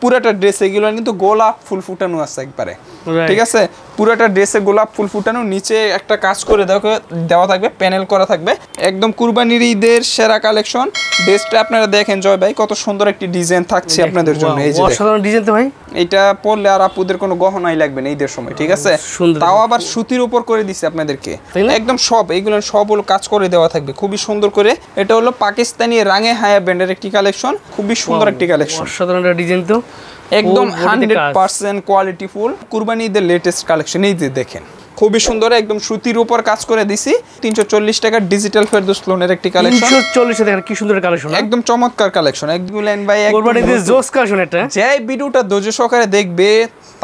পুরাটা ড্রেস এগুলো কিন্তু গোলাপ ফুল ফুটানো আছে একবারে ঠিক আছে পুরোটা ড্রেসে গোলাপ ফুল ফুটানো নিচে একটা কাজ করে দেওয়া থাকবে প্যানেল করা থাকবে একদম কুরবানির ঈদের সেরা কালেকশন ড্রেসটা আপনারা দেখেন জয় ভাই কত সুন্দর একটি ডিজাইন থাকছে আপনাদের জন্য এই যে অসাধারণ ডিজাইন তো ভাই এটা পরলে আর আপুদের কোনো গহনাই লাগবে না ঈদের সময় ঠিক আছে তাও আবার সুতির উপর করে দিছে আপনাদেরকে একদম সব এইগুলো সব হলো কাজ করে দেওয়া থাকবে খুবই সুন্দর করে এটা হলো পাকিস্তানি রাঙে হায়া ব্যান্ডের একটি কালেকশন খুবই সুন্দর একটি কালেকশন অসাধারণ ডিজাইন তো একদম হান্ড্রেড পার্সেন্ট কোয়ালিটি ফুল কুরবানি ঈদের লেটেস্ট কালেকশন এই যে দেখেন খুবই সুন্দর একদম সুতির উপর কাজ করে দিছি তিনশো চল্লিশ টাকার ডিজিটাল ফেরদোস লোনের একটি কালেকশন চল্লিশ টাকার কি সুন্দর কালেকশন একদম চমৎকার কালেকশন একদম লাইন বাই জোস কালেকশন এটা যে ভিডিওটা দোজো সহকারে দেখবে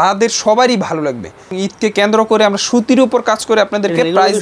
তাদের সবারই ভালো লাগবে ঈদকে কেন্দ্র করে আমরা সুতির উপর কাজ করে আপনাদেরকে প্রাইস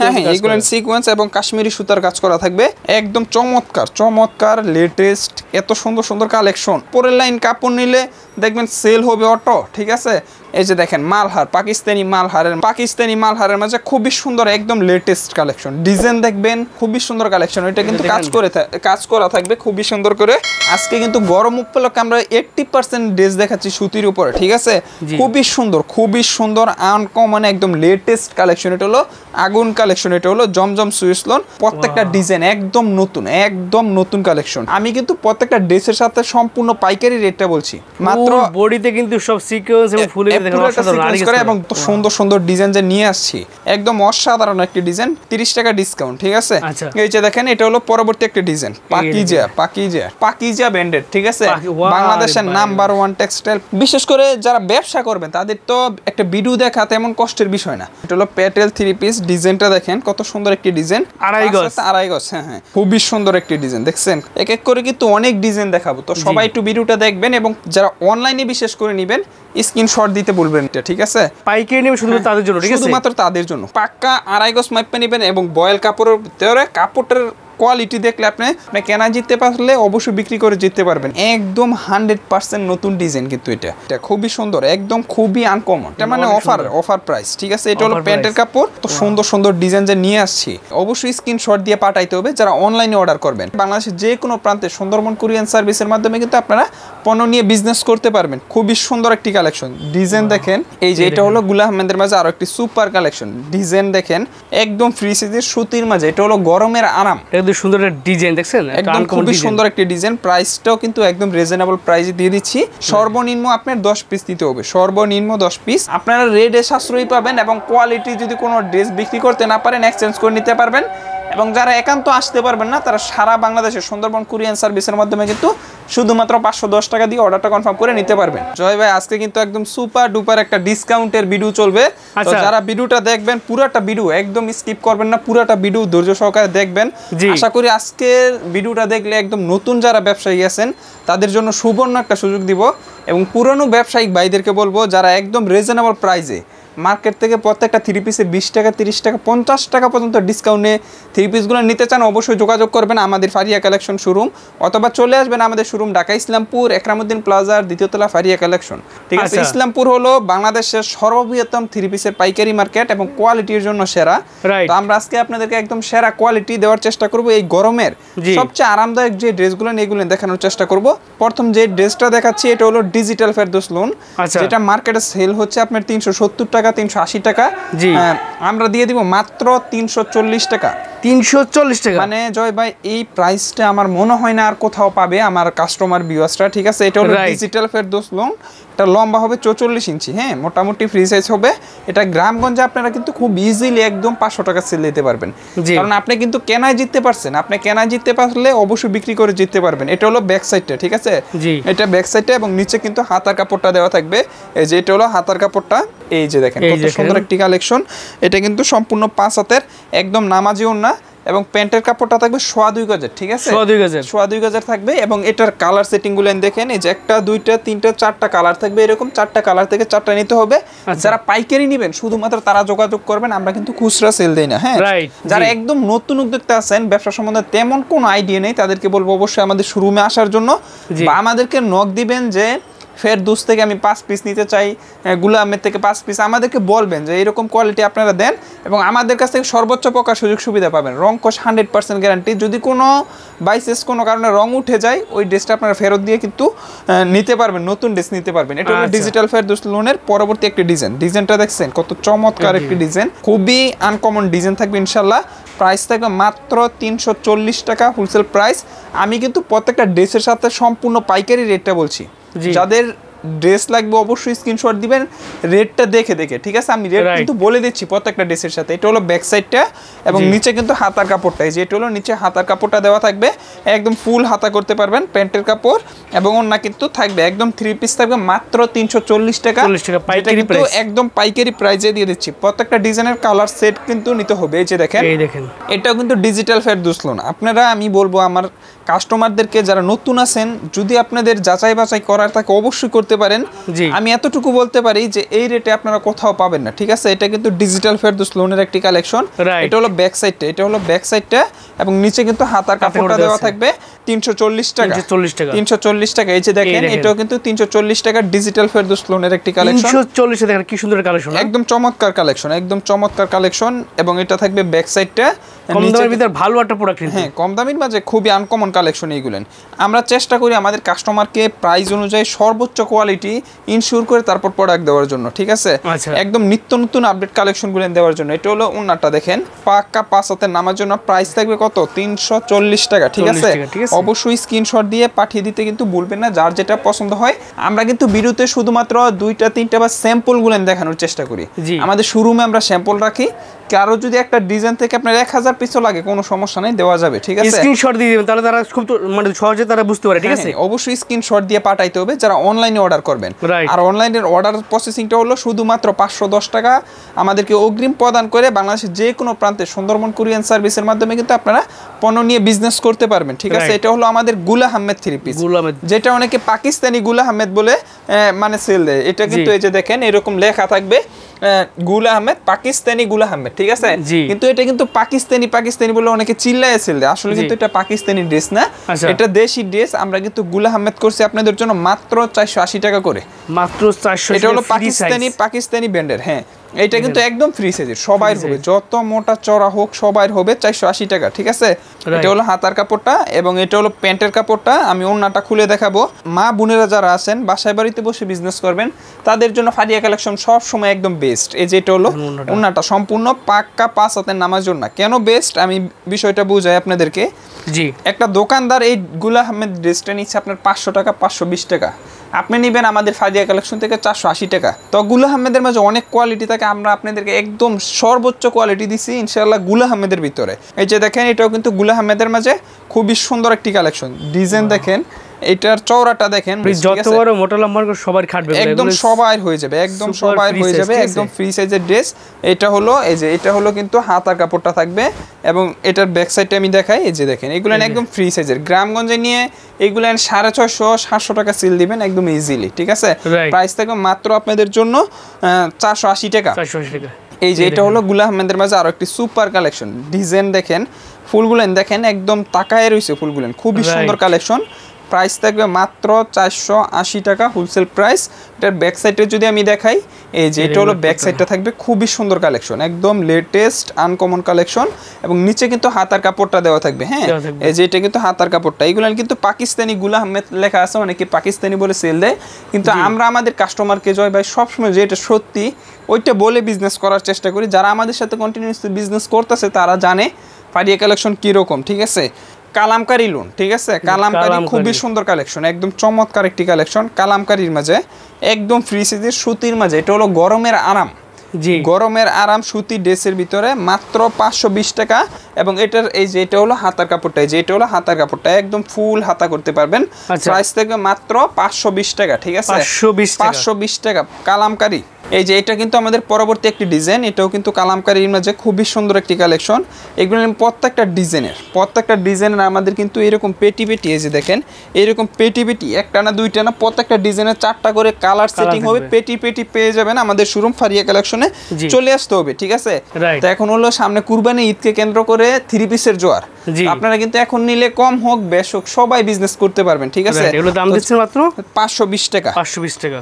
হ্যাঁ, হ্যাঁ এগুলো সিকোয়েন্স এবং কাশ্মীরি সুতার কাজ করা থাকবে একদম চমৎকার চমৎকার লেটেস্ট এত সুন্দর সুন্দর কালেকশন পরের লাইন কাপড় নিলে দেখবেন সেল হবে অটো ঠিক আছে এই যে দেখেন মালহার পাকিস্তানি মালহারের পাকিস্তানি মালহারের মাঝে খুবই সুন্দর একদম লেটেস্ট কালেকশন ডিজাইন দেখবেন খুবই সুন্দর কালেকশন এটা কিন্তু কাজ করে কাজ করা থাকবে খুবই সুন্দর করে আজকে কিন্তু গরম উপলক্ষে আমরা এইটটি পার্সেন্ট ড্রেস দেখাচ্ছি সুতির উপরে ঠিক আছে খুবই সুন্দর খুবই সুন্দর আনকমন একদম লেটেস্ট কালেকশন এটা হলো আগুন কালেকশন এটা হলো জমজম সুইসলন প্রত্যেকটা ডিজাইন একদম নতুন একদম নতুন কালেকশন আমি কিন্তু প্রত্যেকটা ড্রেসের সাথে সম্পূর্ণ পাইকারি রেটটা বলছি মাত্র বডিতে কিন্তু সব সিকোয়েন্স এবং ফুলের করে এবং সুন্দর সুন্দর ডিজাইন যে নিয়ে আসছি একদম অসাধারণ একটি ডিজাইন তিরিশ টাকা ডিসকাউন্ট ঠিক আছে আচ্ছা। এই যে দেখেন এটা হলো পরবর্তী ডিজাইন পাকিজা পাকিজা পাকিজা ব্যান্ডেড ঠিক আছে বাংলাদেশের নাম্বার ওয়ান টেক্সটাইল বিশেষ করে যারা ব্যবসা করবেন তাদের তো একটা ভিডিও দেখা তেমন কষ্টের বিষয় না এটা হলো প্যাটেল থ্রি পিস ডিজাইনটা দেখেন কত সুন্দর একটি ডিজাইন আড়াই গজ আড়াই গজ হ্যাঁ হ্যাঁ খুবই সুন্দর একটি ডিজাইন দেখছেন এক এক করে কিন্তু অনেক ডিজাইন দেখাবো তো সবাই একটু ভিডিওটা দেখবেন এবং যারা অনলাইনে বিশেষ করে নিবেন স্ক্রিনশট দিতে নিতে বলবেন এটা ঠিক আছে পাইকারি নেবেন শুধু তাদের জন্য ঠিক আছে শুধুমাত্র তাদের জন্য পাক্কা আড়াই গজ মাইপে নেবেন এবং বয়েল কাপড়ের ভিতরে কাপড়টার কোয়ালিটি দেখলে আপনি আপনি কেনা জিততে পারলে অবশ্যই বিক্রি করে জিততে পারবেন একদম হান্ড্রেড পার্সেন্ট নতুন ডিজাইন কিন্তু এটা এটা খুবই সুন্দর একদম খুবই আনকমন এটা মানে অফার অফার প্রাইস ঠিক আছে এটা হলো প্যান্টের কাপড় তো সুন্দর সুন্দর ডিজাইন যে নিয়ে আসছি অবশ্যই স্ক্রিনশট দিয়ে পাঠাইতে হবে যারা অনলাইনে অর্ডার করবেন বাংলাদেশের যে কোনো প্রান্তে সুন্দরবন কুরিয়ান সার্ভিসের মাধ্যমে কিন্তু আপনারা পণ্য নিয়ে বিজনেস করতে পারবেন খুবই সুন্দর একটি কালেকশন ডিজাইন দেখেন এই যে এটা হলো গুলা আহমেদের মাঝে আরো একটি সুপার কালেকশন ডিজাইন দেখেন একদম ফ্রি সাইজের সুতির মাঝে এটা হলো গরমের আরাম সুন্দর একটা ডিজাইন দেখছেন একদম খুবই সুন্দর একটা ডিজাইন প্রাইসটাও কিন্তু একদম রিজনেবল প্রাইসে দিয়ে দিচ্ছি সর্বনিম্ন আপনার 10 পিস দিতে হবে সর্বনিম্ন 10 পিস আপনারা এ সাশ্রয়ী পাবেন এবং কোয়ালিটি যদি কোনো ড্রেস বিক্রি করতে না পারেন এক্সচেঞ্জ করে নিতে পারবেন এবং যারা একান্ত আসতে পারবেন না তারা সারা বাংলাদেশে সুন্দরবন কুরিয়ান সার্ভিসের মাধ্যমে কিন্তু শুধুমাত্র পাঁচশো দশ টাকা দিয়ে অর্ডারটা কনফার্ম করে নিতে পারবেন জয় ভাই আজকে কিন্তু একদম সুপার ডুপার একটা ডিসকাউন্টের ভিডিও চলবে আচ্ছা। যারা ভিডিওটা দেখবেন পুরাটা ভিডিও একদম স্কিপ করবেন না পুরাটা ভিডিও ধৈর্য সহকারে দেখবেন আশা করি আজকের ভিডিওটা দেখলে একদম নতুন যারা ব্যবসায়ী আছেন তাদের জন্য সুবর্ণ একটা সুযোগ দিব এবং পুরনো ব্যবসায়িক ভাইদেরকে বলবো যারা একদম রিজনেবল প্রাইজে মার্কেট থেকে প্রত্যেকটা থ্রি পিসে বিশ টাকা তিরিশ টাকা পঞ্চাশ টাকা পর্যন্ত ডিসকাউন্টে থ্রি পিসগুলো নিতে চান অবশ্যই যোগাযোগ করবেন আমাদের ফারিয়া কালেকশন শোরুম অথবা চলে আসবেন আমাদের শোরুম ঢাকা ইসলামপুর একরামুদ্দিন প্লাজার দ্বিতীয়তলা ফারিয়া কালেকশন ঠিক আছে আচ্ছা। ইসলামপুর হলো বাংলাদেশের সর্ববৃহত্তম থ্রি পিসের পাইকারি মার্কেট এবং কোয়ালিটির জন্য সেরা তো আমরা আজকে আপনাদেরকে একদম সেরা কোয়ালিটি দেওয়ার চেষ্টা করব এই গরমের সবচেয়ে আরামদায়ক যে ড্রেসগুলো নিয়ে এগুলো দেখানোর চেষ্টা করব প্রথম যে ড্রেসটা দেখাচ্ছি এটা হলো ডিজিটাল ফেরদোস লোন যেটা মার্কেটে সেল হচ্ছে আপনার তিনশো সত্তর টাকা টাকা তিনশো আশি টাকা জি হ্যাঁ, আমরা দিয়ে দিব মাত্র তিনশো চল্লিশ টাকা তিনশো চল্লিশ টাকা মানে জয় ভাই এই প্রাইসটা আমার মনে হয় না আর কোথাও পাবে আমার কাস্টমার ভিউয়ার্সরা ঠিক আছে এটা হলো ডিজিটাল ফেরদোস লোন এটা লম্বা হবে চৌচল্লিশ ইঞ্চি হ্যাঁ মোটামুটি ফ্রি সাইজ হবে এটা গ্রামগঞ্জে আপনারা কিন্তু খুব ইজিলি একদম পাঁচশো টাকা সেল দিতে পারবেন কারণ আপনি কিন্তু কেনায় জিততে পারছেন আপনি কেনায় জিততে পারলে অবশ্যই বিক্রি করে জিততে পারবেন এটা হলো ব্যাক সাইডটা ঠিক আছে এটা ব্যাক সাইডটা এবং নিচে কিন্তু হাতার কাপড়টা দেওয়া থাকবে এই যে এটা হলো হাতার কাপড়টা এই যে দেখেন সুন্দর একটি কালেকশন এটা কিন্তু সম্পূর্ণ পাঁচ হাতের একদম নামাজিও না এবং প্যান্টের কাপড়টা থাকবে সোয়া দুই গজের ঠিক আছে সোয়া দুই গজের সোয়া দুই গজের থাকবে এবং এটার কালার সেটিং গুলো দেখেন এই যে একটা দুইটা তিনটা চারটা কালার থাকবে এরকম চারটা কালার থেকে চারটা নিতে হবে আচ্ছা। যারা পাইকারি নেবেন শুধুমাত্র তারা যোগাযোগ করবেন আমরা কিন্তু খুচরা সেল দেই না হ্যাঁ যারা একদম নতুন উদ্যোক্তা আছেন ব্যবসা সম্বন্ধে তেমন কোনো আইডিয়া নেই তাদেরকে বলবো অবশ্যই আমাদের শোরুমে আসার জন্য বা আমাদেরকে নক দিবেন যে ফের দুস থেকে আমি পাঁচ পিস নিতে চাই গুলামের থেকে পাঁচ পিস আমাদেরকে বলবেন যে এরকম কোয়ালিটি আপনারা দেন এবং আমাদের কাছ থেকে সর্বোচ্চ প্রকার সুযোগ সুবিধা পাবেন রং কোষ হান্ড্রেড পার্সেন্ট গ্যারান্টি যদি কোনো বাইসেস কোনো কারণে রং উঠে যায় ওই ড্রেসটা আপনারা ফেরত দিয়ে কিন্তু নিতে পারবেন নতুন ড্রেস নিতে পারবেন এটা ডিজিটাল ফেয়ার ফেরদোস লোনের পরবর্তী একটি ডিজাইন ডিজাইনটা দেখছেন কত চমৎকার একটি ডিজাইন খুবই আনকমন ডিজাইন থাকবে ইনশাল্লাহ প্রাইস থাকবে মাত্র তিনশো চল্লিশ টাকা হোলসেল প্রাইস আমি কিন্তু প্রত্যেকটা ড্রেসের সাথে সম্পূর্ণ পাইকারি রেটটা বলছি যাদের ড্রেস লাগবে অবশ্যই স্ক্রিনশট দিবেন রেটটা দেখে দেখে ঠিক আছে আমি রেট কিন্তু বলে দিচ্ছি প্রত্যেকটা ড্রেসের সাথে এটা হলো ব্যাক সাইডটা এবং নিচে কিন্তু হাতার কাপড়টা এই যে এটা হলো নিচে হাতার কাপড়টা দেওয়া থাকবে একদম ফুল হাতা করতে পারবেন প্যান্টের কাপড় এবং অন্য কিন্তু থাকবে একদম থ্রি পিস থাকবে মাত্র তিনশো চল্লিশ টাকা কিন্তু একদম পাইকারি প্রাইজে দিয়ে দিচ্ছি প্রত্যেকটা ডিজাইনের কালার সেট কিন্তু নিতে হবে এই যে দেখেন এটাও কিন্তু ডিজিটাল ফের না আপনারা আমি বলবো আমার কাস্টমারদেরকে যারা নতুন আছেন যদি আপনাদের যাচাই বাছাই করার তাকে অবশ্যই করতে পারেন আমি এতটুকু বলতে পারি যে এই রেটে আপনারা কোথাও পাবেন না ঠিক আছে এটা কিন্তু ডিজিটাল ফেরদোস লোনের একটি কালেকশন এটা হলো ব্যাক সাইডটা এটা হলো ব্যাক সাইডটা এবং নিচে কিন্তু হাতার কাপড়টা দেওয়া থাকবে তিনশো চল্লিশ টাকা তিনশো চল্লিশ টাকা এই যে দেখেন এটাও কিন্তু তিনশো চল্লিশ টাকা ডিজিটাল ফেরদোস লোনের একটি কালেকশন চল্লিশে দেখেন কি সুন্দর কালেকশন হ্যাঁ? একদম চমৎকার কালেকশন একদম চমৎকার কালেকশন এবং এটা থাকবে ব্যাক সাইডটা হ্যাঁ, কম দামের ভিতরে ভালো একটা প্রোডাক্ট হ্যাঁ কম দামের মাঝে খুবই আনকমন কালেকশন এইগুলেন আমরা চেষ্টা করি আমাদের কাস্টমারকে প্রাইস অনুযায়ী সর্বোচ্চ কোয়ালিটি ইনশিওর করে তারপর প্রোডাক্ট দেওয়ার জন্য ঠিক আছে আচ্ছা। একদম নিত্য নতুন আপডেট কালেকশনগুলো দেওয়ার জন্য এটা হলো উন্নারটা দেখেন পাক্কা পাঁচ হাতের নামার জন্য প্রাইস থাকবে কত তিনশো টাকা ঠিক আছে অবশ্যই স্ক্রিনশট দিয়ে পাঠিয়ে দিতে কিন্তু বলবেন না যার যেটা পছন্দ হয় আমরা কিন্তু বিরুতে শুধুমাত্র দুইটা তিনটা বা স্যাম্পল গুলেন দেখানোর চেষ্টা করি আমাদের শোরুমে আমরা স্যাম্পল রাখি কারো যদি একটা ডিজাইন থেকে আপনার এক হাজার পিসও লাগে কোনো সমস্যা নেই দেওয়া যাবে ঠিক আছে স্ক্রিনশট দিয়ে দেবেন তাহলে তারা খুব মানে সহজে তারা বুঝতে পারে ঠিক হ্যাঁ, আছে হ্যাঁ, অবশ্যই স্ক্রিনশট দিয়ে পাঠাইতে হবে যারা অনলাইনে অর্ডার করবেন আর অনলাইনের অর্ডার প্রসেসিংটা হলো শুধুমাত্র পাঁচশো দশ টাকা আমাদেরকে অগ্রিম প্রদান করে বাংলাদেশের যে কোনো প্রান্তে সুন্দরবন কুরিয়ান সার্ভিসের মাধ্যমে কিন্তু আপনারা পণ্য নিয়ে বিজনেস করতে পারবেন ঠিক আছে এটা হলো আমাদের গুলা আহমেদ থ্রি পিস যেটা অনেকে পাকিস্তানি গুলা আহমেদ বলে মানে সেল দেয় এটা কিন্তু এই যে দেখেন এরকম লেখা থাকবে গুলা আহমেদ পাকিস্তানি গুলা আহমেদ ঠিক আছে কিন্তু এটা কিন্তু পাকিস্তানি পাকিস্তানি বলে অনেকে চিল্লায় আসলে কিন্তু এটা পাকিস্তানি ড্রেস না আচ্ছা। এটা দেশি ড্রেস আমরা কিন্তু গুল আহমেদ করছি আপনাদের জন্য মাত্র চারশো টাকা করে মাত্র চারশো এটা হলো পাকিস্তানি পাকিস্তানি ব্র্যান্ডের হ্যাঁ এইটা কিন্তু একদম ফ্রি সাইজের সবাই হবে যত মোটা চড়া হোক সবাই হবে চারশো আশি টাকা ঠিক আছে এটা হলো হাতার কাপড়টা এবং এটা হলো প্যান্টের কাপড়টা আমি অন্যটা খুলে দেখাবো মা বোনেরা যারা আছেন বাসায় বাড়িতে বসে বিজনেস করবেন তাদের জন্য ফারিয়া কালেকশন সব সময় একদম বেস্ট এই যে এটা হলো অন্যটা সম্পূর্ণ পাক্কা পাঁচ হাতের নামার জন্য কেন বেস্ট আমি বিষয়টা বুঝাই আপনাদেরকে জি একটা দোকানদার এই গুলা আহমেদ ড্রেসটা নিচ্ছে আপনার পাঁচশো টাকা পাঁচশো বিশ টাকা আপনি নেবেন আমাদের ফাজিয়া কালেকশন থেকে চারশো আশি টাকা তো গুল আহমেদের মাঝে অনেক কোয়ালিটি থাকে আমরা আপনাদেরকে একদম সর্বোচ্চ কোয়ালিটি দিছি ইনশাল্লাহ গুল আহমেদের ভিতরে এই যে দেখেন এটাও কিন্তু গুল আহমেদের মাঝে খুবই সুন্দর একটি কালেকশন ডিজাইন দেখেন এটার চওড়াটা দেখেন যত বড় মোটা লম্বা সবার খাটবে একদম সবার হয়ে যাবে একদম সবার হয়ে যাবে একদম ফ্রি সাইজের ড্রেস এটা হলো এই যে এটা হলো কিন্তু হাতার কাপড়টা থাকবে এবং এটার ব্যাক সাইডটা আমি দেখাই এই যে দেখেন এগুলো একদম ফ্রি সাইজের গ্রামগঞ্জে নিয়ে এগুলো সাড়ে ছয়শো সাতশো টাকা সিল দিবেন একদম ইজিলি ঠিক আছে প্রাইস থাকবে মাত্র আপনাদের জন্য চারশো আশি টাকা এই যে এটা হলো গুলা আহমেদের মাঝে আরো একটি সুপার কালেকশন ডিজাইন দেখেন ফুলগুলেন দেখেন একদম তাকায় রয়েছে ফুলগুলেন খুবই সুন্দর কালেকশন প্রাইস থাকবে মাত্র চারশো টাকা হোলসেল প্রাইস এটার ব্যাক যদি আমি দেখাই এই যে এটা হলো ব্যাক থাকবে খুবই সুন্দর কালেকশন একদম লেটেস্ট আনকমন কালেকশন এবং নিচে কিন্তু হাতার কাপড়টা দেওয়া থাকবে হ্যাঁ এই যে এটা কিন্তু হাতার কাপড়টা এগুলো কিন্তু পাকিস্তানি গুলা লেখা আছে অনেকে পাকিস্তানি বলে সেল দেয় কিন্তু আমরা আমাদের কাস্টমারকে জয় ভাই সবসময় যে এটা সত্যি ওইটা বলে বিজনেস করার চেষ্টা করি যারা আমাদের সাথে কন্টিনিউসলি বিজনেস করতেছে তারা জানে ফারিয়া কালেকশন কীরকম ঠিক আছে কালামকারি লোন ঠিক আছে কালামকারি খুবই সুন্দর কালেকশন একদম চমৎকার একটি কালেকশন কালামকারির মাঝে একদম ফ্রি সিজের সুতির মাঝে এটা হলো গরমের আরাম গরমের আরাম সুতি ড্রেসের ভিতরে মাত্র পাঁচশো বিশ টাকা এবং এটার এই যে এটা হলো হাতার কাপড়টা যে এটা হলো হাতার কাপড়টা একদম ফুল হাতা করতে পারবেন প্রাইস আচ্ছা। থেকে মাত্র পাঁচশো বিশ টাকা ঠিক আছে পাঁচশো বিশ টাকা কালামকারি এই যে এটা কিন্তু আমাদের পরবর্তী একটি ডিজাইন এটাও কিন্তু কালামকারী মাঝে খুবই সুন্দর একটি কালেকশন এগুলো প্রত্যেকটা ডিজাইনের প্রত্যেকটা ডিজাইনের আমাদের কিন্তু এরকম পেটি পেটি এই যে দেখেন এরকম পেটি পেটি একটা না দুইটা না প্রত্যেকটা ডিজাইনের চারটা করে কালার সেটিং হবে পেটি পেটি পেয়ে যাবেন আমাদের শুরু ফারিয়া কালেকশন কালেকশনে চলে আসতে হবে ঠিক আছে তো এখন হলো সামনে কুরবানি ঈদকে কেন্দ্র করে থ্রি পিসের জোয়ার আপনারা কিন্তু এখন নিলে কম হোক বেশ হোক সবাই বিজনেস করতে পারবেন ঠিক আছে এগুলো দাম দিচ্ছেন মাত্র 520 টাকা 520 টাকা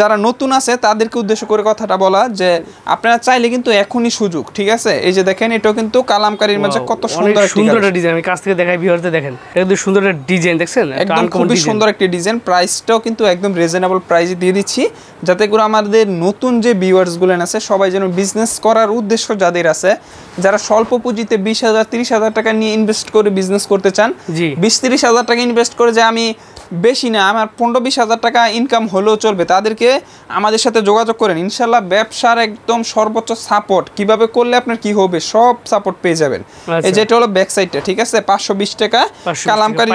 যারা নতুন আছে তাদেরকে উদ্দেশ্য করে কথাটা বলা যে আপনারা চাইলে কিন্তু এখনই সুযোগ ঠিক আছে এই যে দেখেন এটাও কিন্তু কালামকারীর মাঝে কত সুন্দর সুন্দর একটা ডিজাইন আমি কাছ থেকে দেখাই ভিউয়ারদের দেখেন একদম সুন্দর একটা ডিজাইন দেখছেন একদম খুবই সুন্দর একটা ডিজাইন প্রাইসটাও কিন্তু একদম রিজনেবল প্রাইসে দিয়ে দিচ্ছি যাতে করে আমাদের নতুন যে ভিউয়ার্স গুলো আছে সবাই যেন বিজনেস করার উদ্দেশ্য যাদের আছে যারা স্বল্প পুঁজিতে বিশ হাজার তিরিশ হাজার টাকা নিয়ে ইনভেস্ট করে বিজনেস করতে চান বিশ তিরিশ হাজার টাকা ইনভেস্ট করে যে আমি বেশি না আমার পনেরো বিশ হাজার টাকা ইনকাম হলেও চলবে তাদেরকে আমাদের সাথে যোগাযোগ করেন ইনশাল্লাহ ব্যবসার একদম সর্বোচ্চ সাপোর্ট কিভাবে করলে আপনার কি হবে সব সাপোর্ট পেয়ে যাবেন আচ্ছা। এই যেটা হলো ব্যাকসাইডটা ঠিক আছে পাঁচশো বিশ টাকা কালামকারি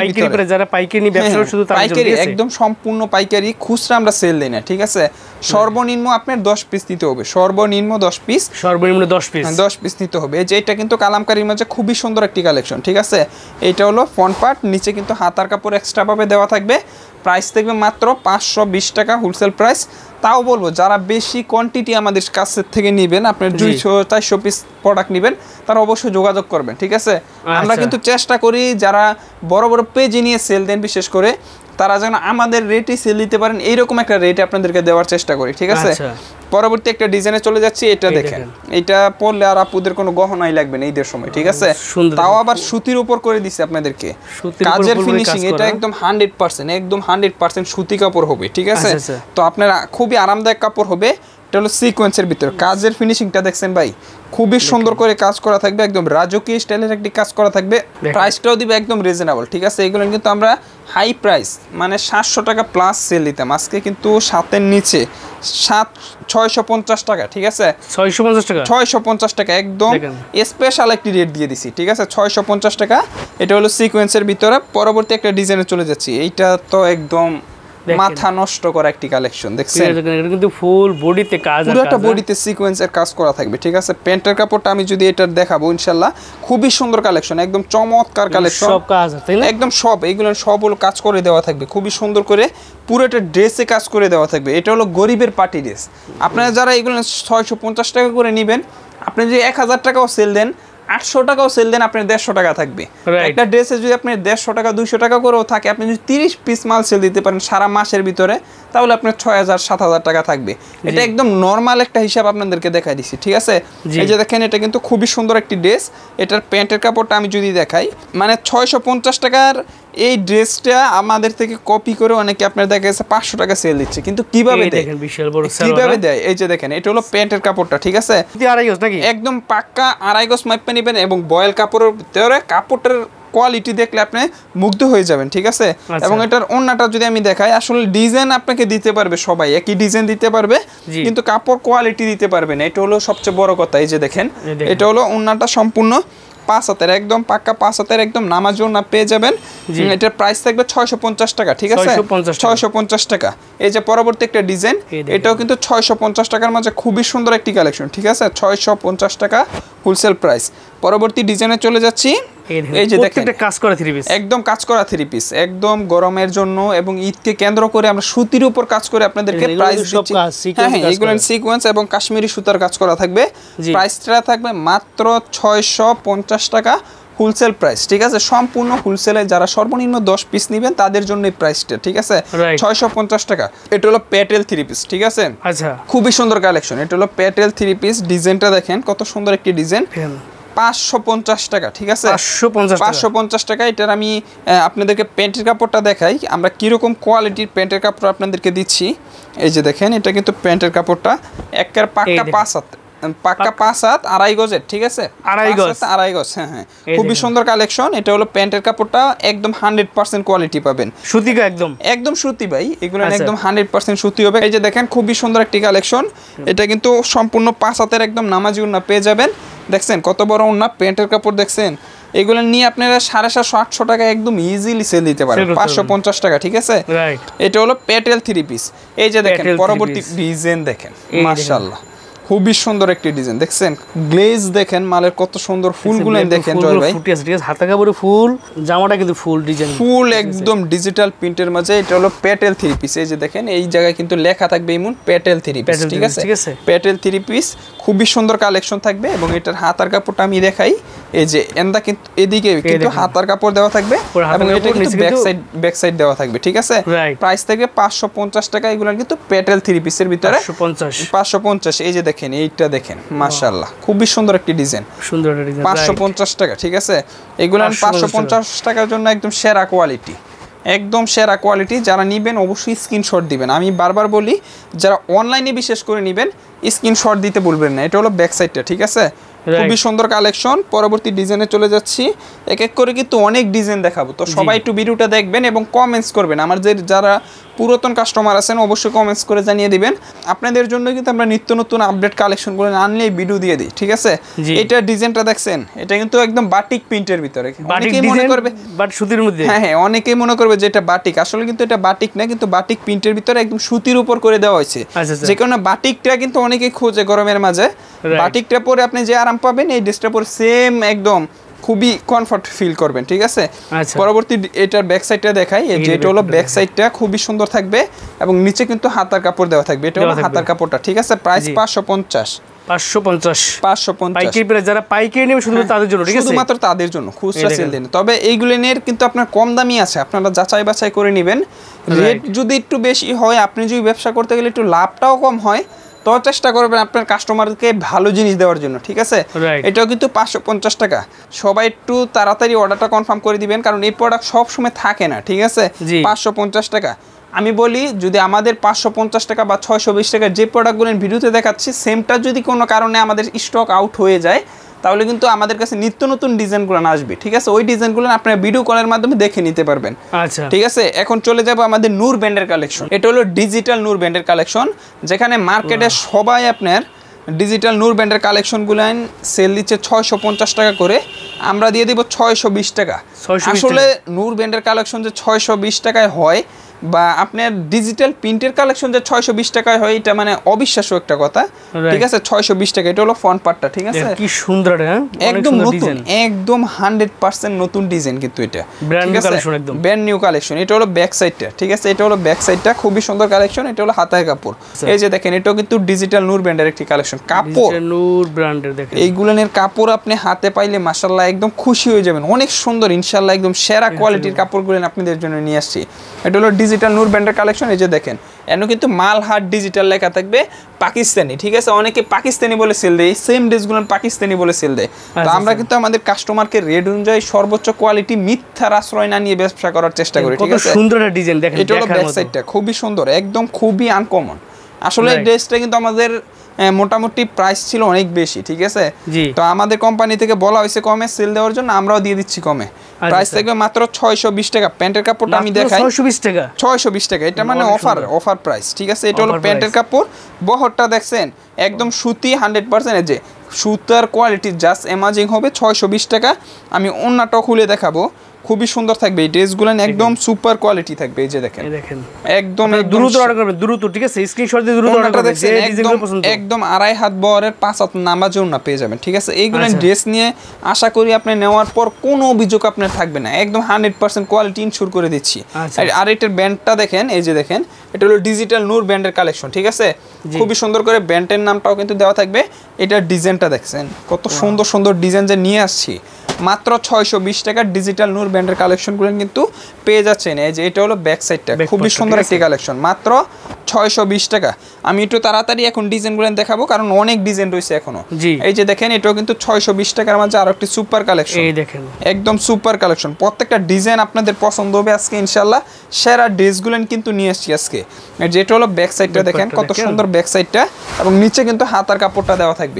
যারা পাইকারি হ্যাঁ, শুধু পাইকারি একদম সম্পূর্ণ পাইকারি খুচরা আমরা সেল দিই না ঠিক আছে সর্বনিম্ন আপনার দশ পিস নিতে হবে সর্বনিম্ন দশ পিস সর্বনিম্ন দশ পিস হ্যাঁ, দশ পিস নিতে হবে যে এটা কিন্তু কালামকারির মাঝে খুবই সুন্দর একটি কালেকশন ঠিক আছে এটা হলো ফন পার্ট নিচে কিন্তু হাতার কাপড় এক্সট্রা ভাবে দেওয়া থাকে থাকবে প্রাইস থাকবে মাত্র পাঁচশো টাকা হোলসেল প্রাইস তাও বলবো যারা বেশি কোয়ান্টিটি আমাদের কাছের থেকে নেবেন আপনার দুইশো চারশো পিস প্রোডাক্ট নেবেন তারা অবশ্যই যোগাযোগ করবেন ঠিক আছে আমরা আচ্ছা। কিন্তু চেষ্টা করি যারা বড় বড় পেজে নিয়ে সেল দেন বিশেষ করে তারা যেন আমাদের রেটই সেল দিতে পারেন এইরকম একটা রেট আপনাদেরকে দেওয়ার চেষ্টা করি ঠিক আছে আচ্ছা। পরবর্তী একটা ডিজাইনে চলে যাচ্ছি এটা দেখে এটা পরলে আর আপুদের কোনো গহনাই লাগবে না ঈদের সময় ঠিক আছে তাও আবার সুতির উপর করে দিছে আপনাদেরকে কাজের ফিনিশিং এটা একদম হান্ড্রেড পার্সেন্ট একদম হান্ড্রেড পার্সেন্ট সুতি কাপড় হবে ঠিক আচ্ছা, আছে আচ্ছা। তো আপনারা খুবই আরামদায়ক কাপড় হবে এটা হলো সিকোয়েন্সের ভিতরে কাজের ফিনিশিংটা দেখছেন ভাই খুবই সুন্দর করে কাজ করা থাকবে একদম রাজকীয় স্টাইলের একটি কাজ করা থাকবে প্রাইসটাও দিবে একদম রিজনেবল ঠিক আছে এইগুলো কিন্তু আমরা হাই প্রাইস মানে সাতশো টাকা প্লাস সেল দিতাম আজকে কিন্তু সাতের নিচে সাত ছয়শো পঞ্চাশ টাকা ঠিক আছে ছয়শো পঞ্চাশ টাকা ছয়শো পঞ্চাশ টাকা একদম স্পেশাল একটি রেট দিয়ে দিছি ঠিক আছে ছয়শো পঞ্চাশ টাকা এটা হলো সিকোয়েন্সের ভিতরে পরবর্তী একটা ডিজাইনে চলে যাচ্ছি এইটা তো একদম মাথা নষ্ট করা একটি কালেকশন দেখছেন কিন্তু ফুল বডিতে কাজ পুরো একটা বডিতে হ্যাঁ? সিকোয়েন্সের কাজ করা থাকবে ঠিক আছে প্যান্টের কাপড়টা আমি যদি এটার দেখাবো ইনশাআল্লাহ খুবই সুন্দর কালেকশন একদম চমৎকার কালেকশন সব কাজ একদম সব এগুলো সব হলো কাজ করে দেওয়া থাকবে খুবই সুন্দর করে পুরো একটা ড্রেসে কাজ করে দেওয়া থাকবে এটা হলো গরিবের পার্টি ড্রেস আপনারা যারা এগুলো ছয়শো টাকা করে নেবেন আপনি যদি এক টাকাও সেল দেন আটশো টাকাও সেল দেন আপনার দেড়শো টাকা থাকবে একটা ড্রেসে যদি আপনি দেড়শো টাকা দুইশো টাকা করেও থাকে আপনি যদি তিরিশ পিস মাল সেল দিতে পারেন সারা মাসের ভিতরে তাহলে আপনার ছয় হাজার সাত হাজার টাকা থাকবে এটা একদম নর্মাল একটা হিসাব আপনাদেরকে দেখাই দিচ্ছি ঠিক আছে এই যে দেখেন এটা কিন্তু খুবই সুন্দর একটি ড্রেস এটার প্যান্টের কাপড়টা আমি যদি দেখাই মানে ছয়শো পঞ্চাশ টাকার এই ড্রেসটা আমাদের থেকে কপি করে অনেকে আপনার দেখা গেছে পাঁচশো টাকা সেল দিচ্ছে কিন্তু কিভাবে কিভাবে হ্যাঁ? দেয় এই যে দেখেন এটা হলো প্যান্টের কাপড়টা ঠিক আছে একদম পাক্কা আড়াই গজ মাইপা নিবেন এবং বয়েল কাপড়ের ভিতরে কাপড়টার কোয়ালিটি দেখলে আপনি মুগ্ধ হয়ে যাবেন ঠিক আছে আচ্ছা। এবং এটার অন্যটা যদি আমি দেখাই আসলে ডিজাইন আপনাকে দিতে পারবে সবাই একই ডিজাইন দিতে পারবে কিন্তু কাপড় কোয়ালিটি দিতে পারবে না এটা হলো সবচেয়ে বড় কথা এই যে দেখেন এটা হলো অন্যটা সম্পূর্ণ পাঁচ হাতের একদম পাক্কা পাঁচ হাতের একদম নামার জন্য পেয়ে যাবেন এটার প্রাইস থাকবে ছয়শো পঞ্চাশ টাকা ঠিক আছে ছয়শো পঞ্চাশ টাকা এই যে পরবর্তী একটা ডিজাইন এটাও কিন্তু ছয়শো পঞ্চাশ টাকার মাঝে খুবই সুন্দর একটি কালেকশন ঠিক আছে ছয়শো পঞ্চাশ টাকা হোলসেল প্রাইস পরবর্তী ডিজাইনে চলে যাচ্ছি একদম কাজ করা একদম গরমের জন্য এবং ঈদকে কেন্দ্র করে আমরা সুতির উপর কাজ করে সিকোয়েন্স হ্যাঁ, হ্যাঁ, এবং কাশ্মীরি সুতার কাজ করা থাকবে টাকা হোলসেল প্রাইস ঠিক আছে সম্পূর্ণ হোলসেলে যারা সর্বনিম্ন দশ পিস নিবেন তাদের জন্য এই প্রাইসটা ঠিক আছে ছয়শো পঞ্চাশ টাকা এটা হলো প্যাটেল থ্রি পিস ঠিক আছে আচ্ছা। খুবই সুন্দর কালেকশন এটা হলো প্যাটেল থ্রি পিস ডিজাইনটা দেখেন কত সুন্দর একটি ডিজাইন খুবই সুন্দর কালেকশন এটা হলো প্যান্টের কাপড়টা একদম হান্ড্রেড পার্সেন্ট কোয়ালিটি পাবেন সুতি একদম একদম সুতি ভাই এগুলো আচ্ছা। একদম হান্ড্রেড পার্সেন্ট সুতি হবে এই যে দেখেন খুবই সুন্দর একটি কালেকশন এটা কিন্তু সম্পূর্ণ পাঁচ হাতের একদম নামাজিউন্না পেয়ে যাবেন দেখছেন কত বড় ওনা প্যান্টের কাপড় দেখছেন এগুলো নিয়ে আপনারা সাড়ে সাতশো আটশো টাকা একদম ইজিলি সেল দিতে পারেন পাঁচশো পঞ্চাশ টাকা ঠিক আছে এটা হলো পেটেল থ্রি পিস এই যে দেখেন পরবর্তী ডিজাইন দেখেন মার্শাল্লাহ খুবই সুন্দর একটি ডিজাইন দেখছেন গ্লেজ দেখেন মালের কত সুন্দর ফুলগুলো দেখেন জয় ভাই হাতা কাপড়ে ফুল জামাটা কিন্তু ফুল ডিজাইন ফুল একদম ডিজিটাল প্রিন্টের মাঝে এটা হলো প্যাটেল থ্রি পিস এই যে দেখেন এই জায়গায় কিন্তু লেখা থাকবে ইমুন প্যাটেল থ্রি পিস ঠিক আছে প্যাটেল থ্রি পিস খুবই সুন্দর কালেকশন থাকবে এবং এটার হাতার কাপড়টা আমি দেখাই এই যে এন্দা কিন্তু এদিকে কিন্তু হাতার কাপড় দেওয়া থাকবে এবং এটা কিন্তু ব্যাক সাইড ব্যাক সাইড দেওয়া থাকবে ঠিক আছে প্রাইস থাকবে 550 টাকা এগুলা কিন্তু পেটেল পিসের ভিতরে 550 550 এই যে দেখেন এইটা দেখেন মাশাআল্লাহ খুবই সুন্দর একটি ডিজাইন সুন্দর ডিজাইন 550 টাকা ঠিক আছে এগুলা 550 টাকার জন্য একদম সেরা কোয়ালিটি একদম সেরা কোয়ালিটি যারা নেবেন অবশ্যই স্ক্রিনশট দিবেন আমি বারবার বলি যারা অনলাইনে বিশেষ করে নেবেন স্ক্রিনশট দিতে বলবেন না এটা হলো ব্যাক সাইডটা ঠিক আছে খুবই সুন্দর কালেকশন পরবর্তী ডিজাইনে চলে যাচ্ছি এক এক করে কিন্তু অনেক ডিজাইন দেখাবো তো সবাই একটু ভিডিওটা দেখবেন এবং কমেন্টস করবেন আমার যে যারা পুরাতন কাস্টমার আছেন অবশ্যই কমেন্টস করে জানিয়ে দিবেন আপনাদের জন্য কিন্তু আমরা নিত্য নতুন আপডেট কালেকশন করে আনলে ভিডিও দিয়ে দিই ঠিক আছে এটা ডিজাইনটা দেখছেন এটা কিন্তু একদম বাটিক প্রিন্টের ভিতরে অনেকেই মনে করবে বাট সুতির মধ্যে হ্যাঁ হ্যাঁ অনেকেই মনে করবে যে এটা বাটিক আসলে কিন্তু এটা বাটিক না কিন্তু বাটিক প্রিন্টের ভিতরে একদম সুতির উপর করে দেওয়া হয়েছে আচ্ছা, আচ্ছা। যে কারণে বাটিকটা কিন্তু অনেকেই খোঁজে গরমের মাঝে বাটিকটা পরে আপনি যে আরাম পাবেন এই ড্রেসটা পরে সেম একদম খুবই কমফর্ট ফিল করবেন ঠিক আছে আচ্ছা। পরবর্তী এটার ব্যাক সাইডটা দেখাই যেটা হলো ব্যাক সাইডটা খুবই সুন্দর থাকবে এবং নিচে কিন্তু হাতার কাপড় দেওয়া থাকবে এটা হলো হাতার কাপড়টা ঠিক আছে প্রাইস পাঁচশো পঞ্চাশ যারা হ্যাঁ, আপনারা যদি একটু বেশি হয় আপনি যদি ব্যবসা করতে গেলে একটু লাভটাও কম হয় তো চেষ্টা করবেন আপনার কাস্টমারকে ভালো জিনিস দেওয়ার জন্য ঠিক আছে এটাও কিন্তু পাঁচশো পঞ্চাশ টাকা সবাই একটু তাড়াতাড়ি অর্ডারটা কনফার্ম করে দিবেন কারণ এই প্রোডাক্ট সবসময় থাকে না ঠিক আছে পাঁচশো পঞ্চাশ টাকা আমি বলি যদি আমাদের পাঁচশো পঞ্চাশ টাকা বা ছয়শো বিশ টাকা যে প্রোডাক্টগুলোর ভিডিওতে দেখাচ্ছি সেমটা যদি কোনো কারণে আমাদের স্টক আউট হয়ে যায় তাহলে কিন্তু আমাদের কাছে নিত্য নতুন ডিজাইনগুলো আসবে ঠিক আছে ওই ডিজাইনগুলো আপনারা ভিডিও কলের মাধ্যমে দেখে নিতে পারবেন আচ্ছা ঠিক আছে এখন চলে যাব আমাদের নূর ব্যান্ডের কালেকশন এটা হলো ডিজিটাল নূর ব্যান্ডের কালেকশন যেখানে মার্কেটে সবাই আপনার ডিজিটাল নূর ব্যান্ডের কালেকশনগুলো সেল দিচ্ছে ছয়শো পঞ্চাশ টাকা করে আমরা দিয়ে দিব ছয়শো বিশ টাকা আসলে নূর ব্যান্ডের কালেকশন যে ছয়শো বিশ টাকায় হয় বা আপনার ডিজিটাল প্রিন্টের কালেকশন যে ছয়শো বিশ টাকায় হয় এটা মানে অবিশ্বাস্য একটা কথা ঠিক আছে ছয়শো বিশ টাকা এটা হলো ফ্রন্ট পার্টটা ঠিক আছে কি সুন্দর হ্যাঁ? একদম নতুন একদম হান্ড্রেড পার্সেন্ট নতুন ডিজাইন কিন্তু এটা ব্র্যান্ড নিউ কালেকশন এটা হলো ব্যাক সাইডটা ঠিক আছে এটা হলো ব্যাক সাইডটা খুবই সুন্দর কালেকশন এটা হলো হাতায় কাপড় আচ্ছা। এই যে দেখেন এটাও কিন্তু ডিজিটাল নূর ব্র্যান্ডের একটি কালেকশন কাপড় নূর ব্র্যান্ডের দেখেন এইগুলানের কাপড় আপনি হাতে পাইলে মাসাল্লাহ একদম খুশি হয়ে যাবেন অনেক সুন্দর ইনশাল্লাহ একদম সেরা কোয়ালিটির কাপড়গুলো আপনাদের জন্য নিয়ে আসছি এটা হলো ডিজিটাল নূর ব্র্যান্ডের কালেকশন এই যে দেখেন এন কিন্তু মালহাট ডিজিটাল লেখা থাকবে পাকিস্তানি ঠিক আছে অনেকে পাকিস্তানি বলে সেল দেয় সেম ড্রেসগুলো পাকিস্তানি বলে সেল দেয় তো আচ্ছা, আমরা আচ্ছা। কিন্তু আমাদের কাস্টমারকে রেড অনুযায়ী সর্বোচ্চ কোয়ালিটি মিথ্যার আশ্রয় না নিয়ে ব্যবসা করার চেষ্টা করি ঠিক আছে সুন্দর ডিজাইন দেখেন এটা হলো ব্যাক সাইডটা খুবই সুন্দর একদম খুবই আনকমন আসলে ড্রেসটা কিন্তু আমাদের মোটামুটি প্রাইস ছিল অনেক বেশি ঠিক আছে তো আমাদের কোম্পানি থেকে বলা হয়েছে কমে সেল দেওয়ার জন্য আমরাও দিয়ে দিচ্ছি কমে প্রাইস আচ্ছা, আচ্ছা। থাকবে মাত্র ছয়শো বিশ টাকা প্যান্টের কাপড়টা আমি দেখাই ছয়শো বিশ টাকা ছয়শো বিশ টাকা এটা মানে অফার অফার প্রাইস ঠিক আছে এটা হলো প্যান্টের কাপড় বহরটা দেখছেন একদম সুতি হান্ড্রেড পার্সেন্ট যে সুতার কোয়ালিটি জাস্ট অ্যামাজিং হবে ছয়শো বিশ টাকা আমি অন্যটাও খুলে দেখাবো খুবই সুন্দর থাকবে এই ড্রেসগুলো একদম সুপার কোয়ালিটি থাকবে এই যে দেখেন একদম দ্রুত অর্ডার করবে দ্রুত ঠিক আছে স্ক্রিনশট দিয়ে দ্রুত অর্ডার করবে যে ডিজাইনগুলো পছন্দ একদম আড়াই হাত বরের পাঁচ হাত নামাজও না পেয়ে যাবেন ঠিক আছে এইগুলো ড্রেস আচ্ছা। নিয়ে আশা করি আপনি নেওয়ার পর কোনো অভিযোগ আপনার থাকবে না একদম 100% কোয়ালিটি ইনশিওর করে দিচ্ছি আচ্ছা। আর এটার ব্যান্ডটা দেখেন এই যে দেখেন এটা হলো ডিজিটাল নূর ব্যান্ডের কালেকশন ঠিক আছে খুবই সুন্দর করে ব্যান্ডের নামটাও কিন্তু দেওয়া থাকবে এটার ডিজাইনটা দেখছেন কত সুন্দর সুন্দর ডিজাইন যে নিয়ে আসছি মাত্র ছয়শো বিশ টাকার ডিজিটাল নূর ব্র্যান্ডের কালেকশনগুলো কিন্তু পেয়ে যাচ্ছেন এই যে এটা হলো ব্যাক সাইডটা খুবই সুন্দর একটি কালেকশন মাত্র ছয়শো বিশ টাকা আমি একটু তাড়াতাড়ি এখন ডিজাইনগুলো দেখাবো কারণ অনেক ডিজাইন রয়েছে এখনো এই যে দেখেন এটাও কিন্তু ছয়শো বিশ টাকার মাঝে আরো একটি সুপার কালেকশন দেখেন একদম সুপার কালেকশন প্রত্যেকটা ডিজাইন আপনাদের পছন্দ হবে আজকে ইনশাল্লাহ সেরা ড্রেসগুলো কিন্তু নিয়ে এসছি আজকে যেটা হলো ব্যাক সাইডটা দেখেন কত সুন্দর ব্যাক সাইডটা এবং নিচে কিন্তু হাতার কাপড়টা দেওয়া থাকবে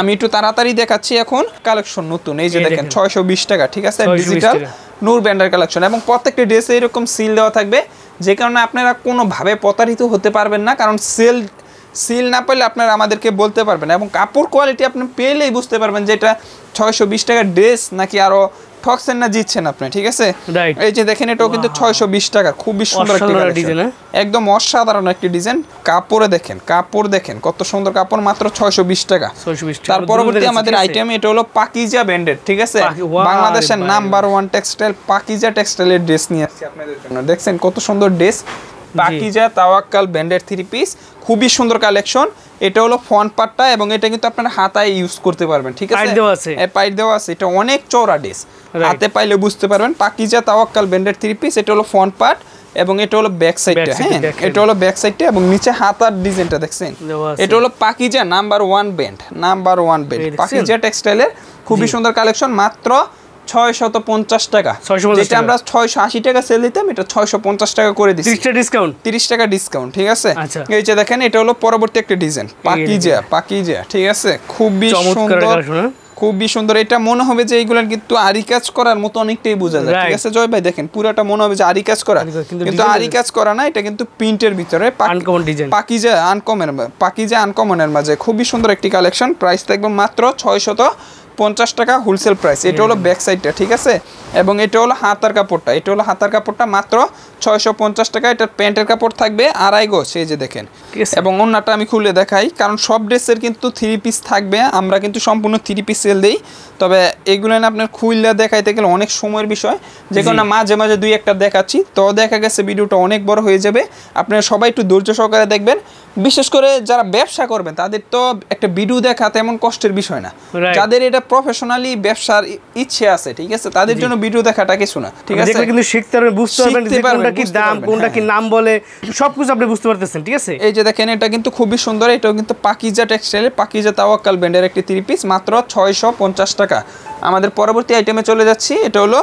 আমি একটু তাড়াতাড়ি দেখাচ্ছি এখন কালেকশন নতুন এই যে দেখেন ছয়শো টাকা ঠিক আছে ডিজিটাল নূর ব্যান্ডার কালেকশন এবং প্রত্যেকটি ড্রেসে এরকম সিল দেওয়া থাকবে যে কারণে আপনারা কোনোভাবে প্রতারিত হতে পারবেন না কারণ সেল সিল না পেলে আপনারা আমাদেরকে বলতে পারবেন এবং কাপড় কোয়ালিটি আপনি পেলেই বুঝতে পারবেন যে এটা ছয়শো বিশ ড্রেস নাকি আরও ঠকছেন না জিতছেন আপনি ঠিক আছে এই যে দেখেন এটাও কিন্তু ছয়শো বিশ টাকা খুবই সুন্দর ডিজাইন হ্যাঁ? একদম অসাধারণ একটি ডিজাইন কাপড়ে দেখেন কাপড় দেখেন কত সুন্দর কাপড় মাত্র ছয়শো বিশ টাকা তার পরবর্তী আমাদের আইটেম এটা হলো পাকিজা ব্র্যান্ডেড ঠিক আছে বাংলাদেশের নাম্বার ওয়ান টেক্সটাইল পাকিজা টেক্সটাইলের ড্রেস নিয়ে আসছি আপনাদের জন্য দেখছেন কত সুন্দর dress Pakiza Tawakkal branded three piece খুবই সুন্দর কালেকশন এটা হলো ফ্রন্ট পার্টটা এবং এটা কিন্তু আপনার হাতায় ইউজ করতে পারবেন ঠিক আছে হ্যাঁ, পাইট দেওয়া আছে এটা অনেক চওড়া ড্রেস হাতে পাইলে বুঝতে পারবেন পাকিজা তাওয়াক্কাল ব্যান্ডের থ্রি পিস এটা হলো ফ্রন্ট পাট এবং এটা হলো ব্যাক সাইডটা হ্যাঁ এটা হলো ব্যাক সাইডটা এবং নিচে হাতার ডিজাইনটা দেখছেন এটা হলো Pakiza number one brand number one brand Pakiza টেক্সটাইলের খুবই সুন্দর কালেকশন মাত্র ছয়শত পঞ্চাশ টাকা যেটা আমরা টাকা সেল দিতাম এটা টাকা করে ডিসকাউন্ট টাকা ডিসকাউন্ট ঠিক আছে আচ্ছা। এই যে দেখেন এটা হলো পরবর্তী একটা ডিজাইন পাকিজা পাকিজা ঠিক আছে খুবই সুন্দর খুবই সুন্দর এটা মনে হবে যে এইগুলার কিন্তু আরি কাজ করার মতো অনেকটাই বোঝা যায় ঠিক আছে জয় ভাই দেখেন পুরাটা মনে হবে যে আরি কাজ করা কিন্তু আরি কাজ করা না এটা কিন্তু প্রিন্টের ভিতরে পাকিজা আনকমের পাকিজা আনকমনের মাঝে খুবই সুন্দর একটি কালেকশন প্রাইস থাকবে মাত্র ছয়শত পঞ্চাশ টাকা হোলসেল প্রাইস এটা হলো ব্যাক সাইডটা ঠিক আছে এবং এটা হলো হাতার কাপড়টা এটা হলো হাতার কাপড়টা মাত্র ছয়শো পঞ্চাশ টাকা এটার প্যান্টের কাপড় থাকবে আড়াই গো সেই যে দেখেন এবং অন্যটা আমি খুলে দেখাই কারণ সব ড্রেসের কিন্তু থ্রি পিস থাকবে আমরা কিন্তু সম্পূর্ণ থ্রি পিস সেল দিই তবে এগুলো না আপনার খুললে দেখাইতে গেলে অনেক সময়ের বিষয় যে কারণে মাঝে মাঝে দুই একটা দেখাচ্ছি তো দেখা গেছে ভিডিওটা অনেক বড় হয়ে যাবে আপনারা সবাই একটু ধৈর্য সহকারে দেখবেন বিশেষ করে যারা ব্যবসা করবেন তাদের তো একটা ভিডিও দেখা তেমন কষ্টের বিষয় না যাদের এটা প্রফেশনালি ব্যবসার ইচ্ছে আছে ঠিক আছে তাদের জন্য ভিডিও দেখাটা কিছু না ঠিক আছে কিন্তু শিখতে পারবেন বুঝতে পারবেন যে কোনটা কি দাম কোনটা হ্যাঁ, কি হ্যাঁ। নাম বলে সবকিছু আপনি বুঝতে পারতেছেন ঠিক আছে এই যে দেখেন এটা কিন্তু খুবই সুন্দর এটাও কিন্তু পাকিজা টেক্সটাইল পাকিজা তাওয়াক্কাল ব্র্যান্ডের একটি থ্রি পিস মাত্র 650 টাকা আমাদের পরবর্তী আইটেমে চলে যাচ্ছি এটা হলো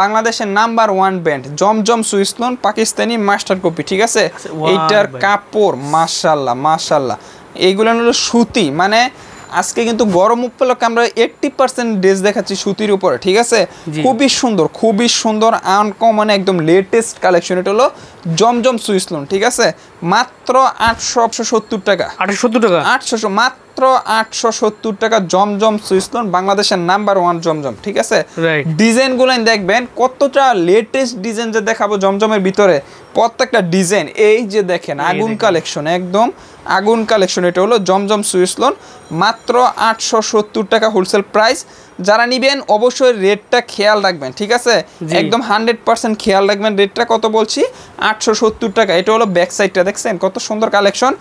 বাংলাদেশের number one brand Zamzam Swiss lawn Pakistani master copy ঠিক আছে আচ্ছা, এইটার কাপড় মাশাল্লাহ মাশাল্লাহ এইগুলো হলো সুতি মানে আজকে কিন্তু গরম উপলক্ষে আমরা এইটটি পার্সেন্ট ড্রেস দেখাচ্ছি সুতির উপরে ঠিক আছে খুবই সুন্দর খুবই সুন্দর আনকমন একদম লেটেস্ট কালেকশন এটা হলো জমজম সুইস লোন ঠিক আছে মাত্র আটশো সত্তর টাকা আটশো সত্তর টাকা আটশো মাত্র আটশো সত্তর টাকা জমজম সুইস লোন বাংলাদেশের নাম্বার ওয়ান জমজম ঠিক আছে ডিজাইন ডিজাইনগুলো দেখবেন কতটা লেটেস্ট ডিজাইন যে দেখাবো জমজমের ভিতরে প্রত্যেকটা ডিজাইন এই যে দেখেন আগুন কালেকশন একদম আগুন কালেকশন এটা হলো জমজম সুইস লোন মাত্র আটশো সত্তর টাকা হোলসেল প্রাইস যারা নিবেন অবশ্যই রেটটা খেয়াল রাখবেন ঠিক আছে একদম হান্ড্রেড পার্সেন্ট খেয়াল রাখবেন রেটটা কত বলছি আটশো টাকা এটা হলো ব্যাক সাইডটা দেখছেন কত সুন্দর কালেকশন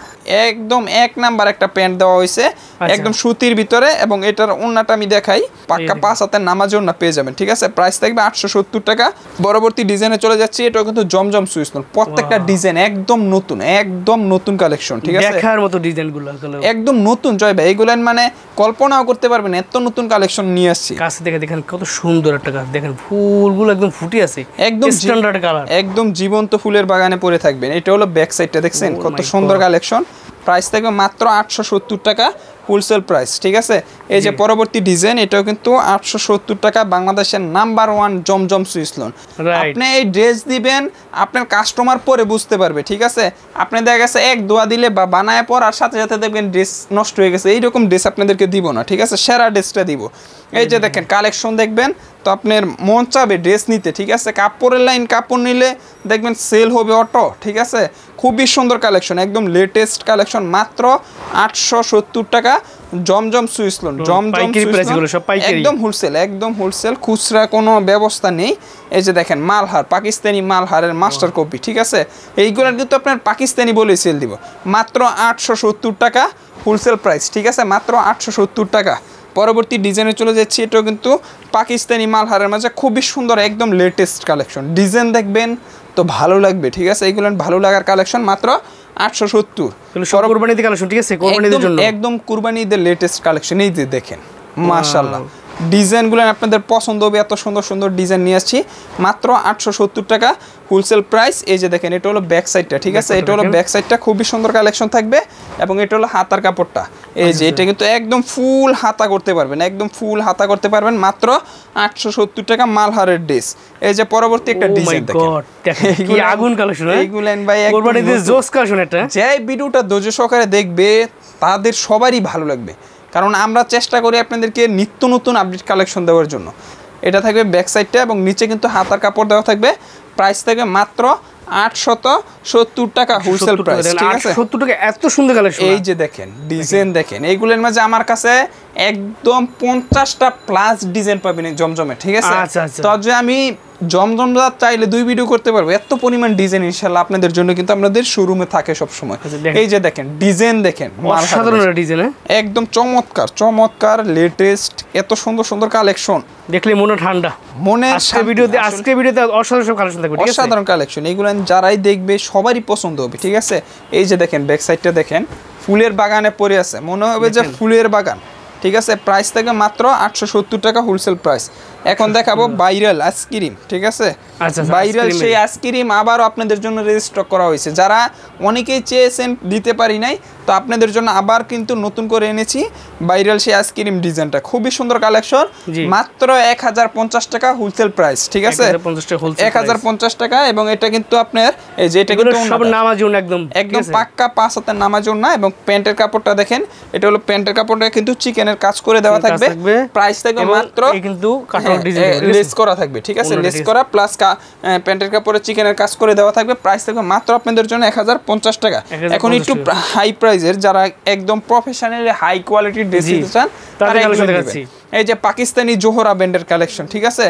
একদম এক নাম্বার একটা প্যান্ট দেওয়া হয়েছে আচ্ছা। একদম সুতির ভিতরে এবং এটার অন্যটা আমি দেখাই পাক্কা পাঁচ হাতের নামাজ ওনা পেয়ে যাবেন ঠিক আছে প্রাইস থাকবে আটশো টাকা পরবর্তী ডিজাইনে চলে যাচ্ছি এটাও কিন্তু জমজম সুইচ প্রত্যেকটা ডিজাইন একদম নতুন একদম নতুন কালেকশন ঠিক আছে একদম নতুন জয় ভাই এগুলো মানে কল্পনাও করতে পারবেন এত নতুন কালেকশন নিয়ে নিয়ে আসছি কাছে দেখে দেখেন কত সুন্দর একটা গাছ দেখেন ফুলগুলো একদম ফুটে আছে একদম স্ট্যান্ডার্ড কালার একদম জীবন্ত ফুলের বাগানে পড়ে থাকবেন এটা হলো ব্যাক সাইডটা দেখছেন oh কত সুন্দর কালেকশন প্রাইস থাকবে মাত্র আটশো সত্তর টাকা হোলসেল প্রাইস ঠিক আছে এই যে পরবর্তী ডিজাইন এটাও কিন্তু আটশো সত্তর টাকা বাংলাদেশের number one Zamzam Swiss lawn আপনি এই ড্রেস দিবেন আপনার কাস্টমার পরে বুঝতে পারবে ঠিক আছে আপনি দেখা গেছে এক দোয়া দিলে বা বানায় পর আর সাথে সাথে দেখবেন ড্রেস নষ্ট হয়ে গেছে এইরকম ড্রেস আপনাদেরকে দিব না ঠিক আছে সেরা ড্রেসটা দিব এই যে দেখেন কালেকশন দেখবেন তো আপনার মন চাবে ড্রেস নিতে ঠিক আছে কাপড়ের লাইন কাপড় নিলে দেখবেন সেল হবে অটো ঠিক আছে খুবই সুন্দর কালেকশন একদম লেটেস্ট কালেকশন মাত্র আটশো টাকা জমজম সুইস লোন একদম হোলসেল একদম হোলসেল খুচরা কোনো ব্যবস্থা নেই এই যে দেখেন মালহার পাকিস্তানি মালহারের মাস্টার কপি ঠিক আছে এইগুলোর কিন্তু আপনার পাকিস্তানি বলে সেল দিব মাত্র আটশো টাকা হোলসেল প্রাইস ঠিক আছে মাত্র আটশো টাকা পরবর্তী ডিজাইনে চলে যাচ্ছি এটাও কিন্তু পাকিস্তানি মালহারের মাঝে খুবই সুন্দর একদম লেটেস্ট কালেকশন ডিজাইন দেখবেন তো ভালো লাগবে ঠিক আছে এইগুলো ভালো লাগার কালেকশন মাত্র আটশো সত্তর কোরবানি কালেকশন ঠিক আছে একদম কোরবানি ঈদের লেটেস্ট কালেকশন এই যে দেখেন মাশাল্লাহ ডিজাইনগুলো আপনাদের পছন্দ হবে এত সুন্দর সুন্দর ডিজাইন নিয়ে আসছি মাত্র আটশো সত্তর টাকা হোলসেল প্রাইস এই যে দেখেন এটা হলো ব্যাক সাইডটা ঠিক আছে এটা হলো ব্যাক সাইডটা খুবই সুন্দর কালেকশন থাকবে এবং এটা হলো হাতার কাপড়টা এই যে আচ্ছা, আচ্ছা। এটা কিন্তু একদম ফুল হাতা করতে পারবেন একদম ফুল হাতা করতে পারবেন মাত্র আটশো সত্তর টাকা মালহারের ড্রেস এই যে পরবর্তী একটা ডিজাইন oh দেখেন আগুন কালেকশন হ্যাঁ? এইগুলেন ভাই জোস কালেকশন এটা যে ভিডিওটা ধৈর্য সহকারে দেখবে তাদের সবারই ভালো লাগবে কারণ আমরা চেষ্টা করি আপনাদেরকে নিত্য নতুন আপডেট কালেকশন দেওয়ার জন্য এটা থাকবে ব্যাক সাইডটা এবং নিচে কিন্তু হাতার কাপড় দেওয়া থাকবে প্রাইস থেকে মাত্র আটশত সত্তর টাকা হোলসেল প্রাইস ঠিক আছে সত্তর টাকা এত সুন্দর এই যে দেখেন ডিজাইন দেখেন এইগুলোর মাঝে আমার কাছে একদম পঞ্চাশটা প্লাস ডিজাইন পাবেন জমজমে ঠিক আছে আচ্ছা, আচ্ছা। তো যে আমি জমজমদার চাইলে দুই ভিডিও করতে পারবো এত পরিমাণ ডিজাইন ইনশাল্লাহ আপনাদের জন্য কিন্তু আমাদের শোরুমে থাকে সব সময় আচ্ছা, এই যে দেখেন ডিজাইন দেখেন অসাধারণ ডিজাইন হ্যাঁ? একদম চমৎকার চমৎকার লেটেস্ট এত সুন্দর সুন্দর কালেকশন দেখলে মনে ঠান্ডা মনে আজকে ভিডিওতে আজকে ভিডিওতে অসাধারণ কালেকশন থাকবে অসাধারণ কালেকশন এইগুলো যারাই দেখবে সবারই পছন্দ হবে ঠিক আছে এই যে দেখেন ব্যাক সাইডটা দেখেন ফুলের বাগানে পড়ে আছে মনে হবে যে ফুলের বাগান ঠিক আছে প্রাইস থেকে মাত্র আটশো টাকা হোলসেল প্রাইস এখন দেখাবো ভাইরাল আইসক্রিম ঠিক আছে আচ্ছা, আচ্ছা, ভাইরাল সেই আইসক্রিম আবার আপনাদের জন্য রেজিস্টার করা হয়েছে যারা অনেকেই চেয়েছেন দিতে পারি নাই তো আপনাদের জন্য আবার কিন্তু নতুন করে এনেছি ভাইরাল সেই আইসক্রিম ডিজাইনটা খুবই সুন্দর কালেকশন মাত্র এক টাকা হোলসেল প্রাইস ঠিক আছে এক হাজার পঞ্চাশ টাকা এবং এটা কিন্তু আপনার এই যে এটা কিন্তু নামাজুন একদম একদম পাক্কা পাঁচ হাতের নামাজুন না এবং প্যান্টের কাপড়টা দেখেন এটা হলো প্যান্টের কাপড়টা কিন্তু চিকেনের কাজ করে দেওয়া থাকবে প্রাইস থাকবে মাত্র কিন্তু ডিজাইন লেস করা থাকবে ঠিক আছে লেস করা প্লাস প্যান্টের কাপড়ে চিকেনের কাজ করে দেওয়া থাকবে প্রাইস থাকবে মাত্র আপনাদের জন্য এক টাকা এখন একটু হাই প্রাইজের যারা একদম হাই কোয়ালিটির ড্রেস নিতে চান তারা এই যে পাকিস্তানি জোহরা ব্যান্ডের কালেকশন ঠিক আছে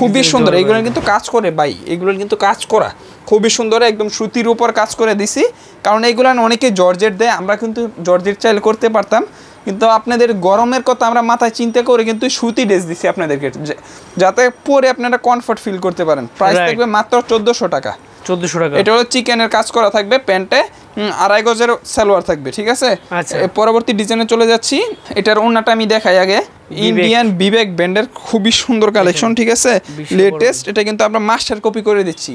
খুবই সুন্দর এগুলো কিন্তু কাজ করে ভাই এগুলো কিন্তু কাজ করা খুবই সুন্দর একদম সুতির উপর কাজ করে দিছি কারণ এগুলো অনেকে জর্জেট দেয় আমরা কিন্তু জর্জেট চাইল করতে পারতাম কিন্তু আপনাদের গরমের কথা আমরা মাথায় চিন্তা করে কিন্তু সুতি ড্রেস দিছি আপনাদেরকে যাতে পরে আপনারা কমফর্ট ফিল করতে পারেন প্রাইস থাকবে মাত্র চোদ্দোশো টাকা চোদ্দশো টাকা এটা হলো চিকেনের কাজ করা থাকবে প্যান্টে আড়াই গজের সালোয়ার থাকবে ঠিক আছে আচ্ছা। পরবর্তী ডিজাইনে চলে যাচ্ছি এটার ওনাটা আমি দেখাই আগে ইন্ডিয়ান বিবেক ব্র্যান্ডের খুবই সুন্দর কালেকশন ঠিক আছে লেটেস্ট এটা কিন্তু আমরা মাস্টার কপি করে দিচ্ছি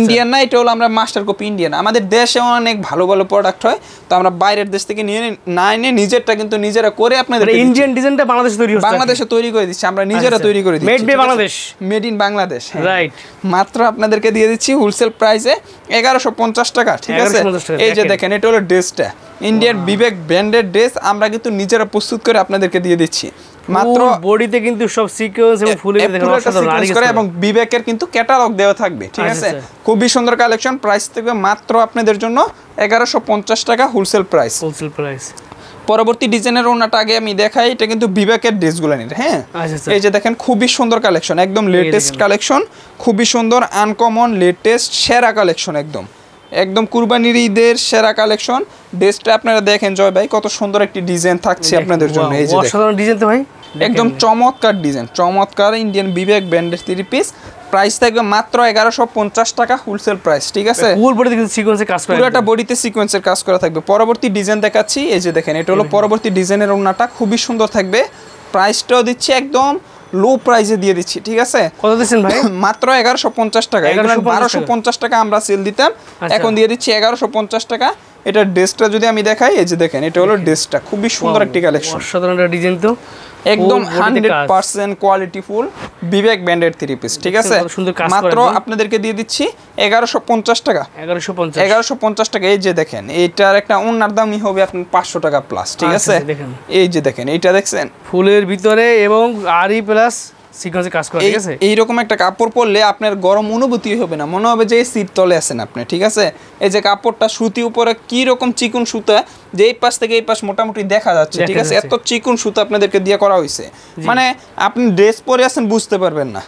ইন্ডিয়ান আচ্ছা, আচ্ছা। না এটা হলো আমরা মাস্টার কপি ইন্ডিয়ান আমাদের দেশে অনেক ভালো ভালো প্রোডাক্ট হয় তো আমরা বাইরের দেশ থেকে নিয়ে না এনে নিজেরটা কিন্তু নিজেরা করে আপনাদের ইন্ডিয়ান ডিজাইনটা বাংলাদেশে তৈরি হচ্ছে বাংলাদেশে তৈরি করে দিচ্ছি আমরা আচ্ছা, নিজেরা তৈরি করে দিচ্ছি made by Bangladesh made in Bangladesh right মাত্র আপনাদেরকে দিয়ে দিচ্ছি হোলসেল প্রাইসে 1150 টাকা ঠিক আছে এই যে দেখেন এটা হলো ড্রেসটা ইন্ডিয়ান বিবেক ব্র্যান্ডের ড্রেস আমরা কিন্তু নিজেরা প্রস্তুত করে আপনাদেরকে দিয়ে দিচ্ছি মাত্র বডিতে কিন্তু সব সিকোয়েন্স এবং ফুল করে এবং বিবেকের কিন্তু ক্যাটালগ দেওয়া থাকবে ঠিক আচ্ছা, আছে আচ্ছা। খুবই সুন্দর কালেকশন প্রাইস থাকবে মাত্র আপনাদের জন্য এগারোশো টাকা হোলসেল প্রাইস হোলসেল প্রাইস পরবর্তী ডিজাইনের ওনাটা আগে আমি দেখাই এটা কিন্তু বিবেকের ড্রেসগুলো নিয়ে হ্যাঁ আচ্ছা, এই যে দেখেন খুবই সুন্দর কালেকশন একদম লেটেস্ট কালেকশন খুবই সুন্দর আনকমন লেটেস্ট সেরা কালেকশন একদম একদম কুরবানির ঈদের সেরা কালেকশন ড্রেসটা আপনারা দেখেন জয় ভাই কত সুন্দর একটি ডিজাইন থাকছে আপনাদের জন্য এই যে অসাধারণ ডিজাইন তো ভাই একদম চমৎকার ডিজাইন চমৎকার ইন্ডিয়ান বিবেক ব্যান্ডের থ্রি পিস প্রাইস থাকবে মাত্র এগারোশো পঞ্চাশ টাকা হোলসেল প্রাইস ঠিক আছে সিকোয়েন্সের বডিতে সিকোয়েন্সের কাজ করা থাকবে পরবর্তী ডিজাইন দেখাচ্ছি এই যে দেখেন এটা হলো পরবর্তী ডিজাইনের ওনাটা খুবই সুন্দর থাকবে প্রাইসটাও দিচ্ছি একদম লো প্রাইসে দিয়ে দিচ্ছি ঠিক আছে কত দিচ্ছেন ভাই মাত্র এগারোশো পঞ্চাশ টাকা বারোশো পঞ্চাশ টাকা আমরা সেল দিতাম আচ্ছা। এখন দিয়ে দিচ্ছি এগারোশো পঞ্চাশ টাকা এটা ড্রেসটা যদি আমি দেখাই এই যে দেখেন এটা হলো ড্রেসটা খুবই সুন্দর একটি কালেকশন সাধারণ ডিজাইন তো একদম হান্ড্রেড পার্সেন্ট কোয়ালিটি ফুল বিবেক ব্যান্ডেড থ্রি পিস ঠিক আছে মাত্র আপনাদেরকে দিয়ে দিচ্ছি এগারোশো পঞ্চাশ টাকা এগারোশো পঞ্চাশ এগারোশো পঞ্চাশ টাকা এই যে দেখেন এইটার একটা অন্যার দামই হবে আপনি পাঁচশো টাকা প্লাস ঠিক আচ্ছা, আছে আচ্ছা, এই যে দেখেন এইটা দেখছেন ফুলের ভিতরে এবং আরি প্লাস সিকোয়েন্সে কাজ ঠিক আছে এইরকম একটা কাপড় পরলে আপনার গরম অনুভূতি হবে না মনে হবে যে এই সিট তলে আছেন আপনি ঠিক আছে এই যে কাপড়টা সুতি উপরে কি রকম চিকুন সুতা যে এই পাশ থেকে এই পাশ মোটামুটি দেখা যাচ্ছে ঠিক আছে এত চিকুন সুতা আপনাদেরকে দিয়ে করা হয়েছে মানে আপনি ড্রেস পরে আছেন বুঝতে পারবেন না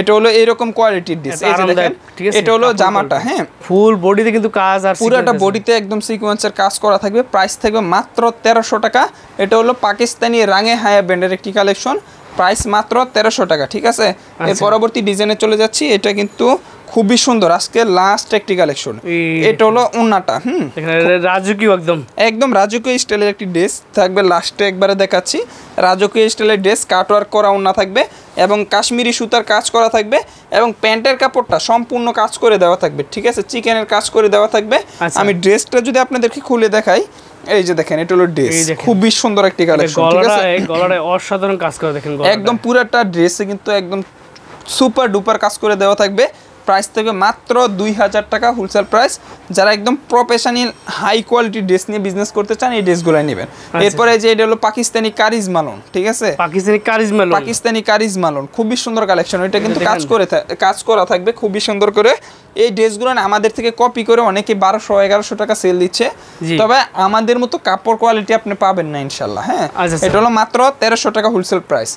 এটা হলো এরকম কোয়ালিটির ড্রেস এই যে দেখেন এটা হলো জামাটা হ্যাঁ ফুল বডিতে কিন্তু কাজ আর পুরোটা বডিতে একদম সিকোয়েন্সের কাজ করা থাকবে প্রাইস থাকবে মাত্র তেরোশো টাকা এটা হলো পাকিস্তানি রাঙে হায়া ব্র্যান্ডের একটি কালেকশন প্রাইস মাত্র তেরোশো টাকা ঠিক আছে এর আচ্ছা। পরবর্তী ডিজাইনে চলে যাচ্ছি এটা কিন্তু খুবই সুন্দর আজকে লাস্ট একটি কালেকশন এটা হলো ওনাটা হুম রাজকীয় একদম একদম রাজকীয় স্টাইলের একটি ড্রেস থাকবে লাস্টে একবারে দেখাচ্ছি রাজকীয় স্টাইলের ড্রেস কাটওয়ার্ক করা উন্না থাকবে এবং কাশ্মীরি সুতার কাজ করা থাকবে এবং প্যান্টের কাপড়টা সম্পূর্ণ কাজ করে দেওয়া থাকবে ঠিক আছে চিকেনের কাজ করে দেওয়া থাকবে আচ্ছা। আমি ড্রেসটা যদি আপনাদেরকে খুলে দেখাই এই যে দেখেন এটা হলো ড্রেস খুবই সুন্দর একটি কালেকশন ঠিক আছে অসাধারণ কাজ করা দেখেন একদম পুরোটা ড্রেসে কিন্তু একদম সুপার ডুপার কাজ করে দেওয়া থাকবে প্রাইস থেকে মাত্র দুই হাজার টাকা হোলসেল প্রাইস যারা একদম প্রফেশনাল হাই কোয়ালিটি ড্রেস নিয়ে বিজনেস করতে চান এই ড্রেসগুলো নেবেন আচ্ছা। এরপরে যে এটা হলো পাকিস্তানি কারিজ মালন ঠিক আছে পাকিস্তানি কারিজ মালন পাকিস্তানি কারিজ মালন খুবই সুন্দর কালেকশন এটা কিন্তু কাজ করে কাজ করা থাকবে খুবই সুন্দর করে এই ড্রেসগুলো আমাদের থেকে কপি করে অনেকে বারোশো এগারোশো টাকা সেল দিচ্ছে তবে আমাদের মতো কাপড় কোয়ালিটি আপনি পাবেন না ইনশাল্লাহ হ্যাঁ আচ্ছা, আচ্ছা। এটা হলো মাত্র তেরোশো টাকা হোলসেল প্রাইস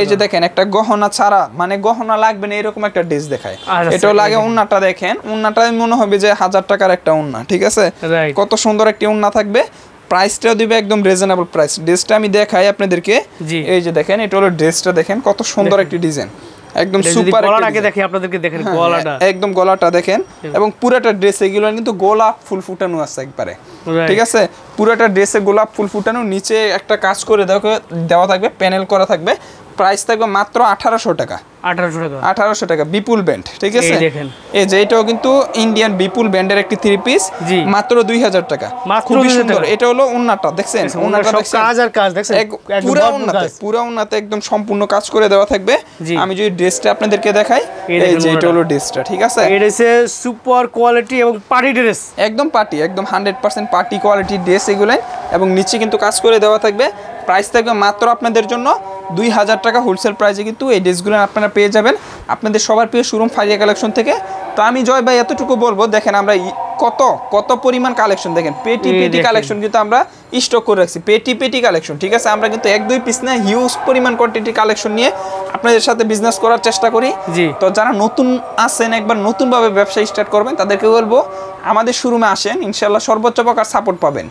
এই যে দেখেন একটা গহনা ছাড়া মানে গহনা লাগবে না এরকম একটা ড্রেস দেখায় এটা তাহলে আগে উন্নাটা দেখেন উন্নাটা মনে হবে যে হাজার টাকার একটা উন্না ঠিক আছে কত সুন্দর একটি উন্না থাকবে প্রাইসটাও দিবে একদম রিজনেবল প্রাইস ড্রেসটা আমি দেখাই আপনাদেরকে এই যে দেখেন এটা হলো ড্রেসটা দেখেন কত সুন্দর একটি ডিজাইন একদম সুপার দেখি আপনাদেরকে দেখেন হ্যাঁ, গলাটা হ্যাঁ, একদম গলাটা দেখেন এবং পুরাটা ড্রেস এগুলো কিন্তু গোলাপ ফুল ফুটানো আছে একবারে ঠিক আছে পুরাটা ড্রেসে গোলাপ ফুল ফুটানো নিচে একটা কাজ করে দেওয়া থাকবে প্যানেল করা থাকবে প্রাইস থাকবে মাত্র আঠারোশো টাকা আঠারোশো টাকা বিপুল ব্যান্ড ঠিক আছে এই যে এটাও কিন্তু ইন্ডিয়ান বিপুল ব্যান্ডের একটি থ্রি পিস মাত্র দুই হাজার টাকা খুবই সুন্দর এটা হলো উন্নাটা দেখছেন পুরো উন্নাতে পুরো উন্নাতে একদম সম্পূর্ণ কাজ করে দেওয়া থাকবে আমি যদি ড্রেসটা আপনাদেরকে দেখাই যে এটা ড্রেসটা ঠিক আছে সুপার কোয়ালিটি এবং পার্টি একদম পার্টি একদম hundred percent party quality dress এগুলাই এবং নিচে কিন্তু কাজ করে দেওয়া থাকবে প্রাইস থাকবে মাত্র আপনাদের জন্য দুই হাজার টাকা হোলসেল প্রাইসে কিন্তু এই ড্রেসগুলো আপনারা পেয়ে যাবেন আপনাদের সবার প্রিয় শোরুম ফারিয়া কালেকশন থেকে তো আমি জয় ভাই এতটুকু বলবো দেখেন আমরা কত কত পরিমাণ কালেকশন দেখেন পেটি পেটি কালেকশন কিন্তু আমরা স্টক করে রাখছি পেটি পেটি কালেকশন ঠিক আছে আমরা কিন্তু এক দুই পিস না হিউজ পরিমাণ কোয়ান্টিটি কালেকশন নিয়ে আপনাদের সাথে বিজনেস করার চেষ্টা করি জি তো যারা নতুন আসেন একবার নতুনভাবে ব্যবসা স্টার্ট করবেন তাদেরকে বলবো আমাদের শোরুমে আসেন ইনশাল্লাহ সর্বোচ্চ প্রকার সাপোর্ট পাবেন